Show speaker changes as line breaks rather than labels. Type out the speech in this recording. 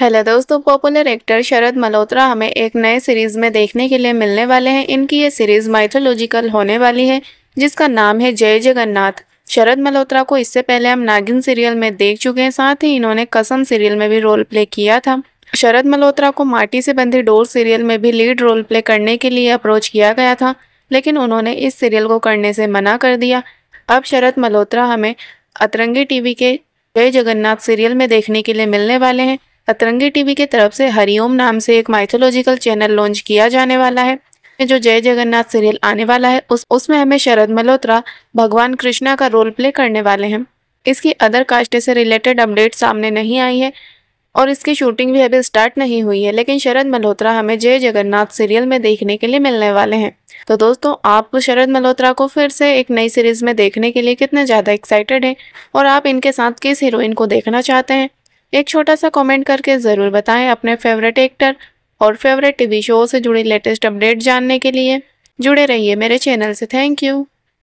hello दोस्तों popular actor शरद मल्होत्रा हमें एक नए सीरीज में देखने के लिए मिलने वाले हैं इनकी ये सीरीज माइथोलॉजिकल होने वाली है जिसका नाम है जय जगन्नाथ शरद मल्होत्रा को इससे पहले हम नागिन सीरियल में देख चुके हैं साथ ही इन्होंने कसम सीरियल में भी रोल प्ले किया था शरद मल्होत्रा को माटी से बंधी डोर सीरियल में भी लीड रोल प्ले करने के लिए अप्रोच किया गया था लेकिन उन्होंने इस सीरियल को करने से मना कर दिया अब शरद मल्होत्रा हमें अतरंगी टीवी के जय जगन्नाथ सीरियल में देखने के लिए मिलने वाले हैं अतरंगी टीवी की तरफ से हरिओम नाम से एक माइथोलॉजिकल चैनल लॉन्च किया जाने वाला है जो जय जगन्नाथ सीरियल आने वाला है उस उसमें हमें शरद मल्होत्रा भगवान कृष्णा का रोल प्ले करने वाले हैं इसकी अदर कास्ट से रिलेटेड अपडेट सामने नहीं आई है और इसकी शूटिंग भी अभी स्टार्ट नहीं हुई है लेकिन शरद मल्होत्रा हमें जय जगन्नाथ सीरियल में देखने के लिए मिलने वाले हैं तो दोस्तों आप शरद मल्होत्रा को फिर से एक नई सीरीज में देखने के लिए कितने ज़्यादा एक्साइटेड हैं और आप इनके साथ किस हीरोइन को देखना चाहते हैं एक छोटा सा कमेंट करके ज़रूर बताएं अपने फेवरेट एक्टर और फेवरेट टीवी शो से जुड़ी लेटेस्ट अपडेट जानने के लिए जुड़े रहिए मेरे चैनल से थैंक यू